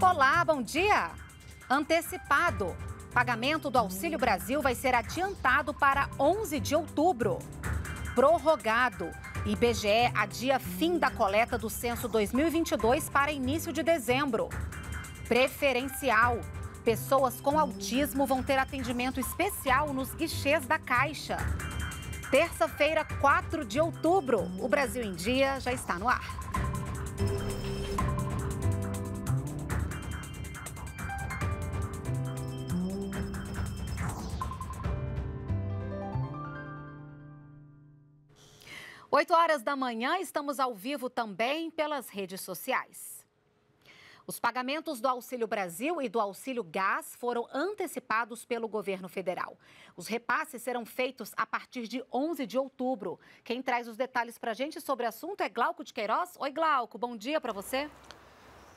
Olá, bom dia! Antecipado. Pagamento do Auxílio Brasil vai ser adiantado para 11 de outubro. Prorrogado. IBGE adia fim da coleta do censo 2022 para início de dezembro. Preferencial. Pessoas com autismo vão ter atendimento especial nos guichês da Caixa. Terça-feira, 4 de outubro, o Brasil em Dia já está no ar. 8 horas da manhã, estamos ao vivo também pelas redes sociais. Os pagamentos do Auxílio Brasil e do Auxílio Gás foram antecipados pelo governo federal. Os repasses serão feitos a partir de 11 de outubro. Quem traz os detalhes para a gente sobre o assunto é Glauco de Queiroz. Oi, Glauco, bom dia para você.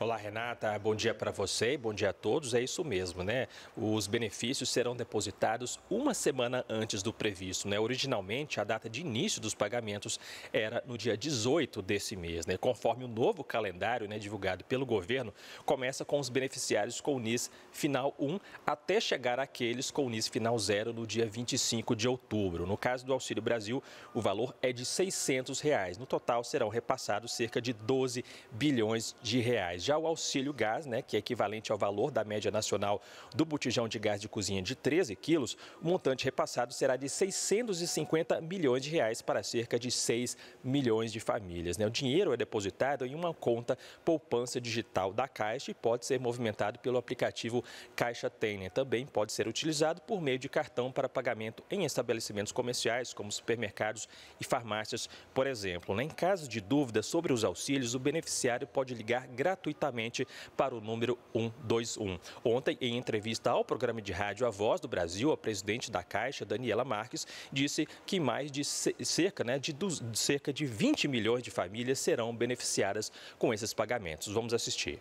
Olá, Renata. Bom dia para você e bom dia a todos. É isso mesmo, né? Os benefícios serão depositados uma semana antes do previsto, né? Originalmente, a data de início dos pagamentos era no dia 18 desse mês, né? Conforme o novo calendário, né, divulgado pelo governo, começa com os beneficiários com o NIS final 1 até chegar àqueles com o NIS final 0 no dia 25 de outubro. No caso do Auxílio Brasil, o valor é de R$ 600. Reais. No total, serão repassados cerca de 12 bilhões de reais já o auxílio gás, né, que é equivalente ao valor da média nacional do botijão de gás de cozinha de 13 quilos, o montante repassado será de 650 milhões de reais para cerca de 6 milhões de famílias. Né? O dinheiro é depositado em uma conta poupança digital da Caixa e pode ser movimentado pelo aplicativo Caixa Tem. Também pode ser utilizado por meio de cartão para pagamento em estabelecimentos comerciais, como supermercados e farmácias, por exemplo. Né? Em caso de dúvida sobre os auxílios, o beneficiário pode ligar gratuitamente gratuitamente para o número 121. Ontem, em entrevista ao programa de rádio A Voz do Brasil, a presidente da Caixa, Daniela Marques, disse que mais de cerca, né, de, cerca de 20 milhões de famílias serão beneficiadas com esses pagamentos. Vamos assistir.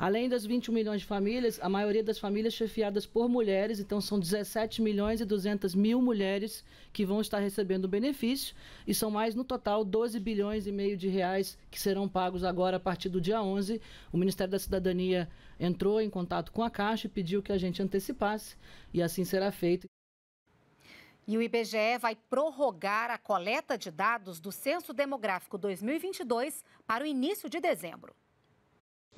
Além das 21 milhões de famílias, a maioria das famílias chefiadas por mulheres, então são 17 milhões e 200 mil mulheres que vão estar recebendo o benefício, e são mais no total 12 bilhões e meio de reais que serão pagos agora a partir do dia 11. O Ministério da Cidadania entrou em contato com a Caixa e pediu que a gente antecipasse, e assim será feito. E o IBGE vai prorrogar a coleta de dados do Censo Demográfico 2022 para o início de dezembro.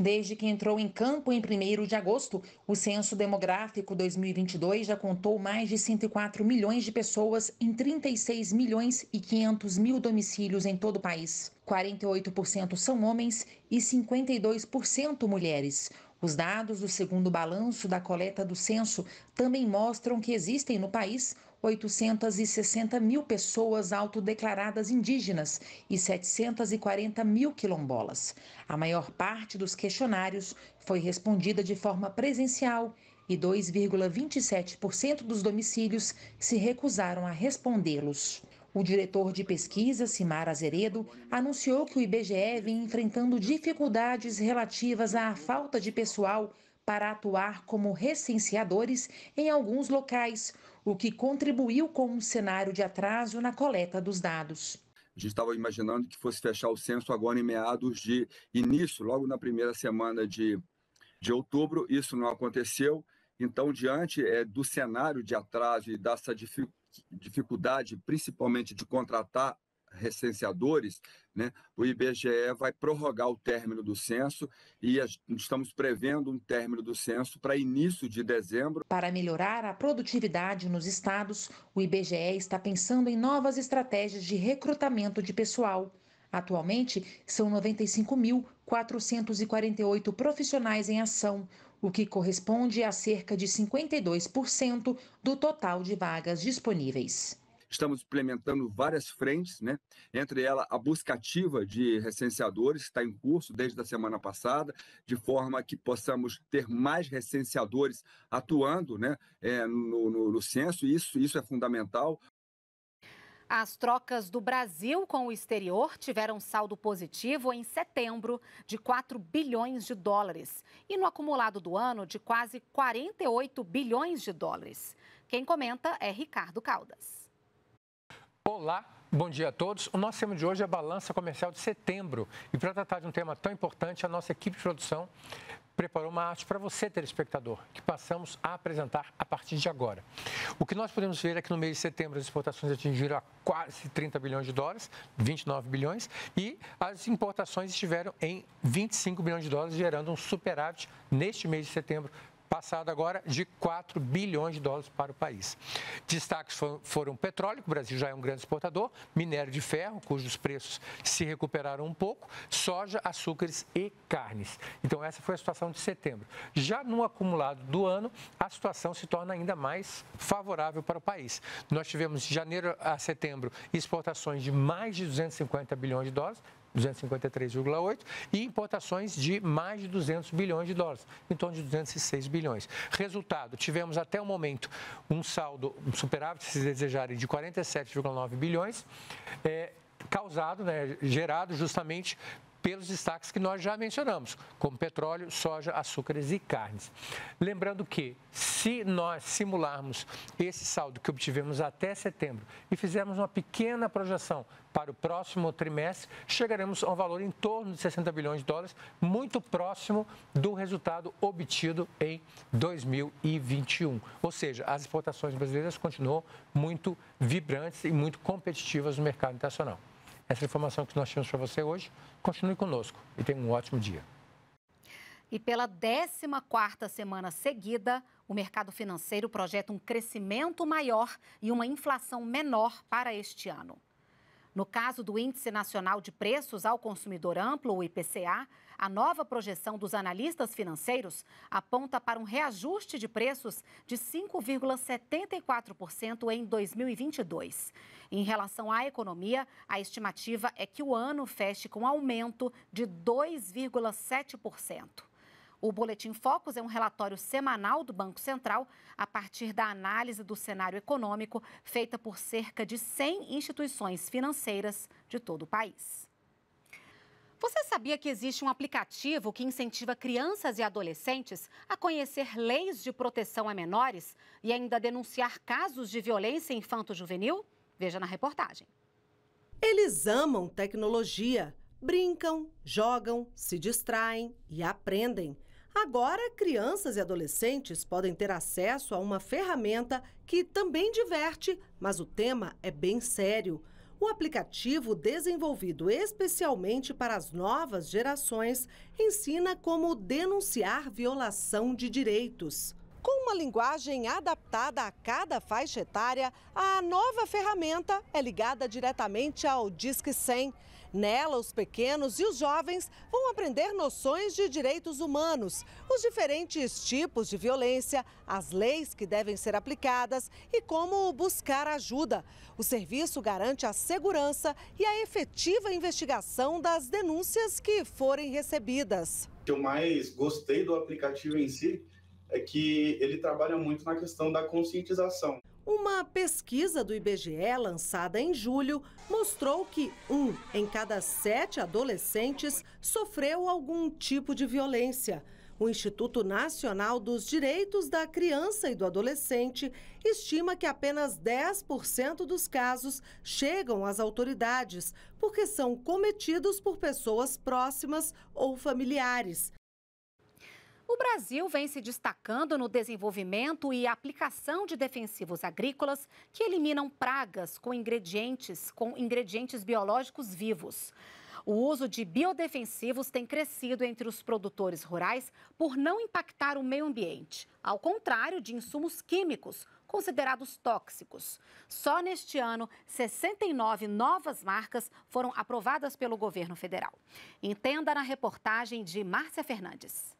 Desde que entrou em campo em 1 de agosto, o Censo Demográfico 2022 já contou mais de 104 milhões de pessoas em 36 milhões e 500 mil domicílios em todo o país. 48% são homens e 52% mulheres. Os dados do segundo balanço da coleta do censo também mostram que existem no país 860 mil pessoas autodeclaradas indígenas e 740 mil quilombolas. A maior parte dos questionários foi respondida de forma presencial e 2,27% dos domicílios se recusaram a respondê-los. O diretor de pesquisa, Simar Azeredo, anunciou que o IBGE vem enfrentando dificuldades relativas à falta de pessoal para atuar como recenseadores em alguns locais, o que contribuiu com um cenário de atraso na coleta dos dados. A gente estava imaginando que fosse fechar o censo agora em meados de início, logo na primeira semana de, de outubro. Isso não aconteceu. Então, diante é, do cenário de atraso e dessa dificuldade, principalmente de contratar recenseadores, né, o IBGE vai prorrogar o término do censo e estamos prevendo um término do censo para início de dezembro. Para melhorar a produtividade nos estados, o IBGE está pensando em novas estratégias de recrutamento de pessoal. Atualmente, são 95.448 profissionais em ação, o que corresponde a cerca de 52% do total de vagas disponíveis. Estamos implementando várias frentes, né? entre elas a busca ativa de recenseadores, que está em curso desde a semana passada, de forma que possamos ter mais recenseadores atuando né? É, no, no, no censo, isso, isso é fundamental. As trocas do Brasil com o exterior tiveram saldo positivo em setembro de 4 bilhões de dólares e no acumulado do ano de quase 48 bilhões de dólares. Quem comenta é Ricardo Caldas. Olá, bom dia a todos. O nosso tema de hoje é a balança comercial de setembro. E para tratar de um tema tão importante, a nossa equipe de produção preparou uma arte para você, telespectador, que passamos a apresentar a partir de agora. O que nós podemos ver é que no mês de setembro as exportações atingiram a quase 30 bilhões de dólares, 29 bilhões, e as importações estiveram em 25 bilhões de dólares, gerando um superávit neste mês de setembro passado agora de 4 bilhões de dólares para o país. Destaques foram petróleo, que o Brasil já é um grande exportador, minério de ferro, cujos preços se recuperaram um pouco, soja, açúcares e carnes. Então, essa foi a situação de setembro. Já no acumulado do ano, a situação se torna ainda mais favorável para o país. Nós tivemos de janeiro a setembro exportações de mais de 250 bilhões de dólares, 253,8 e importações de mais de 200 bilhões de dólares, em torno de 206 bilhões. Resultado, tivemos até o momento um saldo superável superávit, se desejarem, de 47,9 bilhões, é, causado, né, gerado justamente pelos destaques que nós já mencionamos, como petróleo, soja, açúcares e carnes. Lembrando que, se nós simularmos esse saldo que obtivemos até setembro e fizermos uma pequena projeção para o próximo trimestre, chegaremos a um valor em torno de 60 bilhões de dólares, muito próximo do resultado obtido em 2021. Ou seja, as exportações brasileiras continuam muito vibrantes e muito competitivas no mercado internacional. Essa informação que nós tínhamos para você hoje. Continue conosco e tenha um ótimo dia. E pela 14ª semana seguida, o mercado financeiro projeta um crescimento maior e uma inflação menor para este ano. No caso do Índice Nacional de Preços ao Consumidor Amplo, o IPCA, a nova projeção dos analistas financeiros aponta para um reajuste de preços de 5,74% em 2022. Em relação à economia, a estimativa é que o ano feche com aumento de 2,7%. O Boletim Focus é um relatório semanal do Banco Central a partir da análise do cenário econômico feita por cerca de 100 instituições financeiras de todo o país. Você sabia que existe um aplicativo que incentiva crianças e adolescentes a conhecer leis de proteção a menores e ainda denunciar casos de violência infanto-juvenil? Veja na reportagem. Eles amam tecnologia, brincam, jogam, se distraem e aprendem. Agora, crianças e adolescentes podem ter acesso a uma ferramenta que também diverte, mas o tema é bem sério. O aplicativo, desenvolvido especialmente para as novas gerações, ensina como denunciar violação de direitos. Com uma linguagem adaptada a cada faixa etária, a nova ferramenta é ligada diretamente ao Disque 100 Nela, os pequenos e os jovens vão aprender noções de direitos humanos, os diferentes tipos de violência, as leis que devem ser aplicadas e como buscar ajuda. O serviço garante a segurança e a efetiva investigação das denúncias que forem recebidas. O que eu mais gostei do aplicativo em si é que ele trabalha muito na questão da conscientização. Uma pesquisa do IBGE lançada em julho mostrou que um em cada sete adolescentes sofreu algum tipo de violência. O Instituto Nacional dos Direitos da Criança e do Adolescente estima que apenas 10% dos casos chegam às autoridades, porque são cometidos por pessoas próximas ou familiares. O Brasil vem se destacando no desenvolvimento e aplicação de defensivos agrícolas que eliminam pragas com ingredientes, com ingredientes biológicos vivos. O uso de biodefensivos tem crescido entre os produtores rurais por não impactar o meio ambiente, ao contrário de insumos químicos considerados tóxicos. Só neste ano, 69 novas marcas foram aprovadas pelo governo federal. Entenda na reportagem de Márcia Fernandes.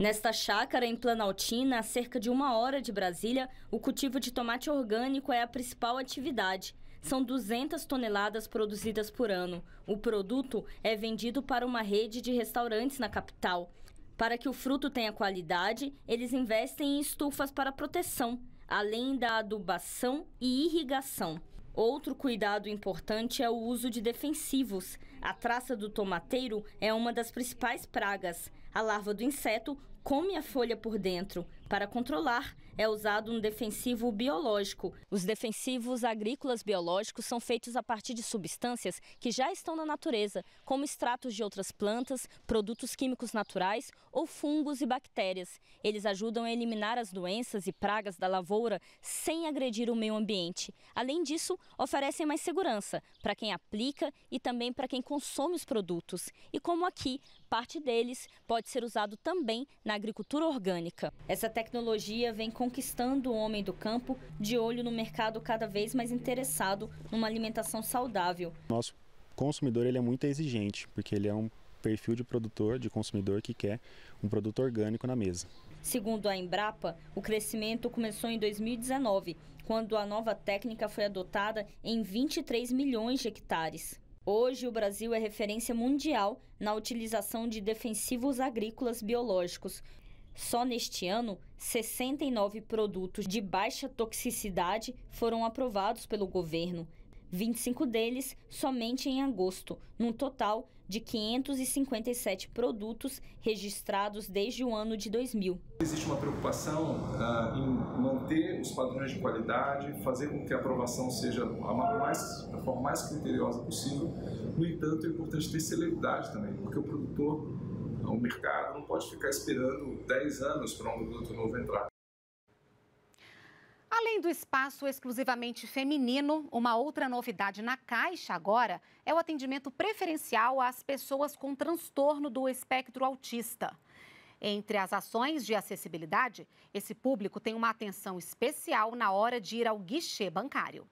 Nesta chácara em Planaltina, a cerca de uma hora de Brasília, o cultivo de tomate orgânico é a principal atividade. São 200 toneladas produzidas por ano. O produto é vendido para uma rede de restaurantes na capital. Para que o fruto tenha qualidade, eles investem em estufas para proteção, além da adubação e irrigação. Outro cuidado importante é o uso de defensivos. A traça do tomateiro é uma das principais pragas. A larva do inseto come a folha por dentro para controlar é usado um defensivo biológico. Os defensivos agrícolas biológicos são feitos a partir de substâncias que já estão na natureza, como extratos de outras plantas, produtos químicos naturais ou fungos e bactérias. Eles ajudam a eliminar as doenças e pragas da lavoura sem agredir o meio ambiente. Além disso, oferecem mais segurança para quem aplica e também para quem consome os produtos. E como aqui, parte deles pode ser usado também na agricultura orgânica. Essa tecnologia vem com conquistando o homem do campo, de olho no mercado cada vez mais interessado numa alimentação saudável. Nosso consumidor ele é muito exigente, porque ele é um perfil de produtor, de consumidor que quer um produto orgânico na mesa. Segundo a Embrapa, o crescimento começou em 2019, quando a nova técnica foi adotada em 23 milhões de hectares. Hoje, o Brasil é referência mundial na utilização de defensivos agrícolas biológicos, só neste ano, 69 produtos de baixa toxicidade foram aprovados pelo governo, 25 deles somente em agosto, num total de 557 produtos registrados desde o ano de 2000. Existe uma preocupação ah, em manter os padrões de qualidade, fazer com que a aprovação seja mais, da forma mais criteriosa possível. No entanto, é importante ter celeridade também, porque o produtor o mercado não pode ficar esperando 10 anos para um produto novo entrar. Além do espaço exclusivamente feminino, uma outra novidade na Caixa agora é o atendimento preferencial às pessoas com transtorno do espectro autista. Entre as ações de acessibilidade, esse público tem uma atenção especial na hora de ir ao guichê bancário.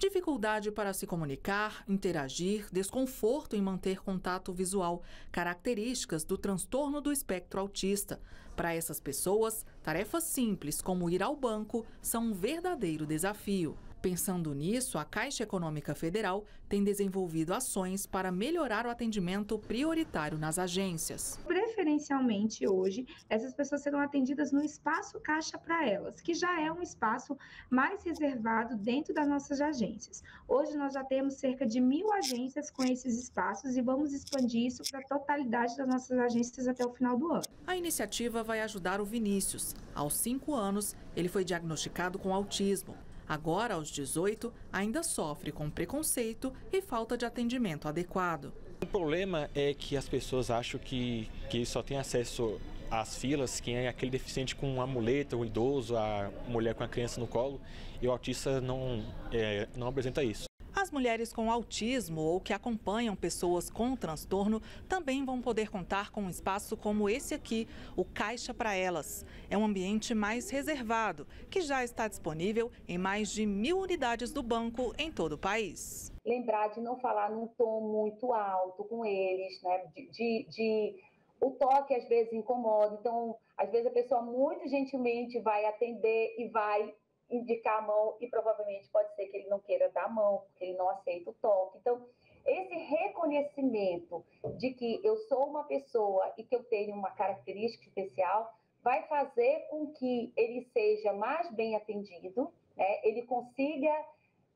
Dificuldade para se comunicar, interagir, desconforto em manter contato visual, características do transtorno do espectro autista. Para essas pessoas, tarefas simples como ir ao banco são um verdadeiro desafio. Pensando nisso, a Caixa Econômica Federal tem desenvolvido ações para melhorar o atendimento prioritário nas agências. Preferencialmente hoje, essas pessoas serão atendidas no espaço Caixa para Elas, que já é um espaço mais reservado dentro das nossas agências. Hoje nós já temos cerca de mil agências com esses espaços e vamos expandir isso para a totalidade das nossas agências até o final do ano. A iniciativa vai ajudar o Vinícius. Aos cinco anos, ele foi diagnosticado com autismo. Agora, aos 18, ainda sofre com preconceito e falta de atendimento adequado. O problema é que as pessoas acham que, que só tem acesso às filas quem é aquele deficiente com uma muleta, o um idoso, a mulher com a criança no colo, e o autista não, é, não apresenta isso. As mulheres com autismo ou que acompanham pessoas com transtorno também vão poder contar com um espaço como esse aqui, o Caixa para Elas. É um ambiente mais reservado, que já está disponível em mais de mil unidades do banco em todo o país. Lembrar de não falar num tom muito alto com eles, né? de, de, de o toque às vezes incomoda. Então, às vezes a pessoa muito gentilmente vai atender e vai indicar a mão e provavelmente pode ser que ele não queira dar a mão, porque ele não aceita o toque. Então, esse reconhecimento de que eu sou uma pessoa e que eu tenho uma característica especial vai fazer com que ele seja mais bem atendido, né? ele consiga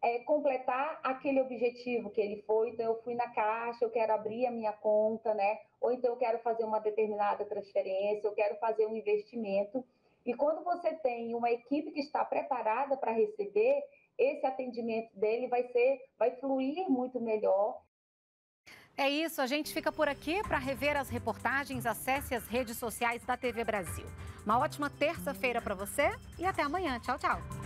é, completar aquele objetivo que ele foi. Então, eu fui na caixa, eu quero abrir a minha conta, né? ou então eu quero fazer uma determinada transferência, eu quero fazer um investimento. E quando você tem uma equipe que está preparada para receber, esse atendimento dele vai ser, vai fluir muito melhor. É isso, a gente fica por aqui. Para rever as reportagens, acesse as redes sociais da TV Brasil. Uma ótima terça-feira para você e até amanhã. Tchau, tchau.